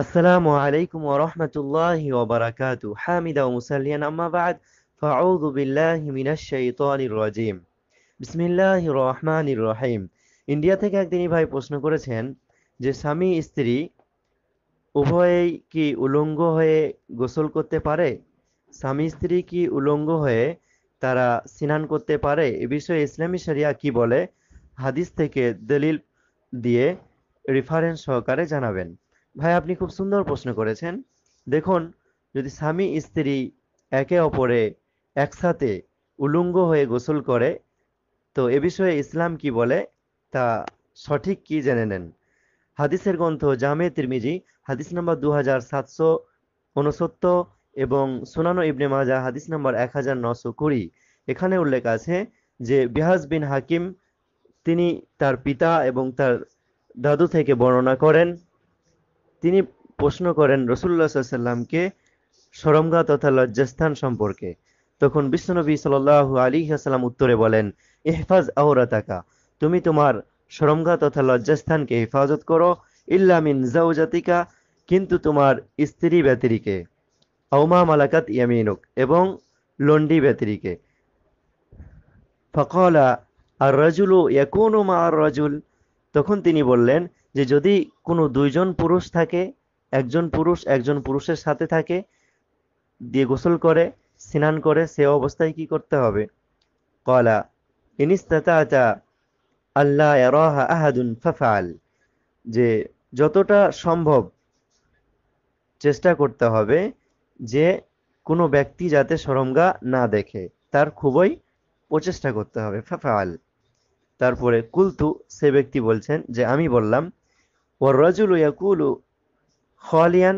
আসসালামু আলাইকুম ওরহমতুল্লাহি ওবরাকাতু হামিদা মুসাল্লিয়ান আম্মা বাদ ফাউযু বিল্লাহি মিনাশ শাইতানির রাজিম বিসমিল্লাহির রহমানির রহিম ইন্ডিয়া থেকে একদিনই ভাই প্রশ্ন করেছেন যে স্বামী স্ত্রী উভয়েই কি উলঙ্গ হয়ে গোসল করতে পারে স্বামী স্ত্রী কি উলঙ্গ হয়ে তারা স্নান করতে পারে এ বিষয়ে ইসলামী শরিয়া কি বলে হাদিস থেকে দলিল দিয়ে রেফারেন্স সহকারে জানাবেন ভাই আপনি খুব সুন্দর প্রশ্ন করেছেন দেখুন যদি স্বামী স্ত্রী একে অপরে একসাথে উলুঙ্গ হয়ে গোসল করে তো এ বিষয়ে ইসলাম কি বলে তা সঠিক কি জেনে নেন হাদিসের গ্রন্থ জামে তিরমিজি হাদিস নাম্বার দু হাজার সাতশো উনসত্তর এবং সোনানো ইবনে মাজা হাদিস নাম্বার এক হাজার নশো কুড়ি এখানে উল্লেখ আছে যে বিহাজ বিন হাকিম তিনি তার পিতা এবং তার দাদু থেকে বর্ণনা করেন তিনি প্রশ্ন করেন রসুল্লাহ সাল্লামকে সরমগা তথা লজ্জাস্থান সম্পর্কে তখন বিশ্বনবী সাল আলী সাল্লাম উত্তরে বলেন ইহফাজ আহরাতাকা তুমি তোমার সরমগা তথা লজ্জাস্থানকে হেফাজত করো ইল্লামিন জাউজাতিকা কিন্তু তোমার স্ত্রী ব্যতিরিকে আউমা মালাকাত ইয়ামিনুক এবং লন্ডি ব্যতিরিকে ফকলা আর রাজুল ও মা আর রাজুল তখন তিনি বললেন যে যদি কোনো দুইজন পুরুষ থাকে একজন পুরুষ একজন পুরুষের সাথে থাকে দিয়ে গোসল করে স্নান করে সে অবস্থায় কি করতে হবে কলা ইনিস্তাতা আল্লাহ আহাদুন ফাফাল যে যতটা সম্ভব চেষ্টা করতে হবে যে কোনো ব্যক্তি যাতে সরমগা না দেখে তার খুবই প্রচেষ্টা করতে হবে ফাফাল তারপরে কুলতু সে ব্যক্তি বলছেন যে আমি বললাম ও রজুল ইয়াকুলু খলিয়ান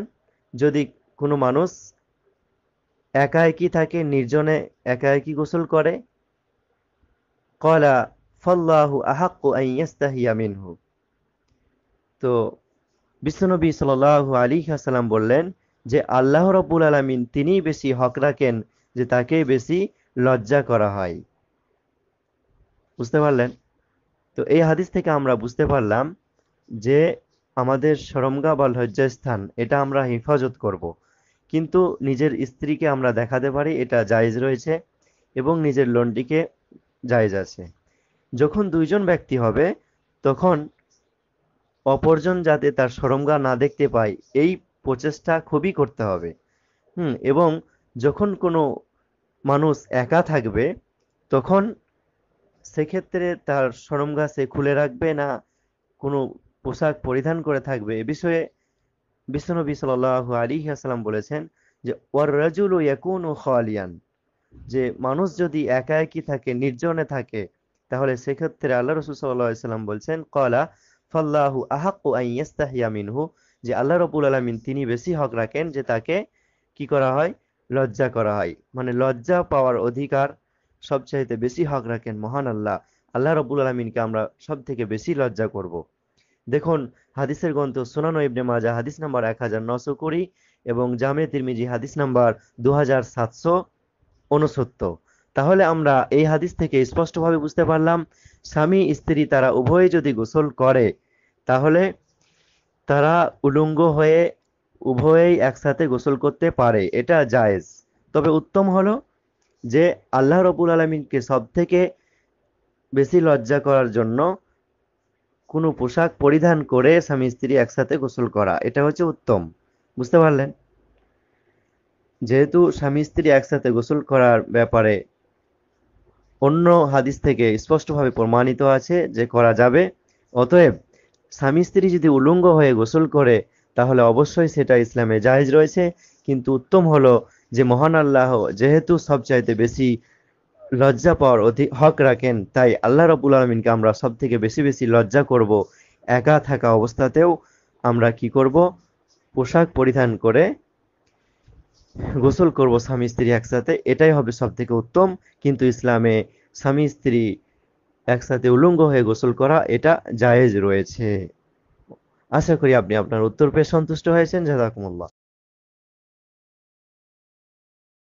যদি কোনো মানুষ একা একই থাকে নির্জনে একা একই গোসল করে কলা ফল্লাহু আহাক্কু আইয়াস্তাহিয়া মিনহু তো বিশ্বনবী সাল আলী হাসালাম বললেন যে আল্লাহ রব্বুল আলমিন তিনিই বেশি হক রাখেন যে তাকেই বেশি লজ্জা করা হয় বুঝতে পারলেন তো এই হাদিস থেকে আমরা বুঝতে পারলাম যে আমাদের শরমগা বা লজ্জা স্থান এটা আমরা হেফাজত করব। কিন্তু নিজের স্ত্রীকে আমরা দেখাতে পারি এটা জায়েজ রয়েছে এবং নিজের লন্ডিকে জায়েজ আছে যখন দুইজন ব্যক্তি হবে তখন অপরজন যাতে তার শরমগা না দেখতে পায় এই প্রচেষ্টা খুবই করতে হবে হুম এবং যখন কোনো মানুষ একা থাকবে তখন সেক্ষেত্রে তার শরমগা সে খুলে রাখবে না কোনো পোশাক পরিধান করে থাকবে এ বিষয়ে বিশ্বনবী সাল্লাহ আলী আসালাম বলেছেন যে ওর রাজুল ও ইয়াকুন ও খালিয়ান যে মানুষ যদি একা একই থাকে নির্জনে থাকে তাহলে সেক্ষেত্রে আল্লাহ রসুল সাল্লাম বলছেন কলা ফল্লাহু আহাকু হু যে আল্লাহ রবুল আলমিন তিনি বেশি হক রাখেন যে তাকে কি করা হয় লজ্জা করা হয় মানে লজ্জা পাওয়ার অধিকার সবচাইতে বেশি হক রাখেন মহান আল্লাহ আল্লাহ রবুল আলমিনকে আমরা সব থেকে বেশি লজ্জা করব। দেখুন হাদিসের গ্রন্থ সোনানো ইবনে মাজা হাদিস নাম্বার এক হাজার নশো কুড়ি এবং জামে তিরমিজি হাদিস নাম্বার দু হাজার সাতশো উনসত্তর তাহলে আমরা এই হাদিস থেকে স্পষ্টভাবে বুঝতে পারলাম স্বামী স্ত্রী তারা উভয়ে যদি গোসল করে তাহলে তারা উলঙ্গ হয়ে উভয়েই একসাথে গোসল করতে পারে এটা জায়েজ তবে উত্তম হলো যে আল্লাহ রবুল আলমিনকে সব থেকে বেশি লজ্জা করার জন্য কোনো পোশাক পরিধান করে স্বামী স্ত্রী একসাথে গোসল করা এটা হচ্ছে উত্তম বুঝতে পারলেন যেহেতু স্বামী স্ত্রী একসাথে গোসল করার ব্যাপারে অন্য হাদিস থেকে স্পষ্টভাবে প্রমাণিত আছে যে করা যাবে অতএব স্বামী স্ত্রী যদি উলঙ্গ হয়ে গোসল করে তাহলে অবশ্যই সেটা ইসলামে জাহেজ রয়েছে কিন্তু উত্তম হলো যে মহান আল্লাহ যেহেতু সবচাইতে বেশি লজ্জা পাওয়ার অধিক হক রাখেন তাই আল্লাহ রবুল আলমিনকে আমরা সব থেকে বেশি বেশি লজ্জা করব একা থাকা অবস্থাতেও আমরা কি করব পোশাক পরিধান করে গোসল করব স্বামী স্ত্রী একসাথে এটাই হবে সব থেকে উত্তম কিন্তু ইসলামে স্বামী স্ত্রী একসাথে উলঙ্গ হয়ে গোসল করা এটা জায়েজ রয়েছে আশা করি আপনি আপনার উত্তর পেয়ে সন্তুষ্ট হয়েছেন জাদাকুমুল্লাহ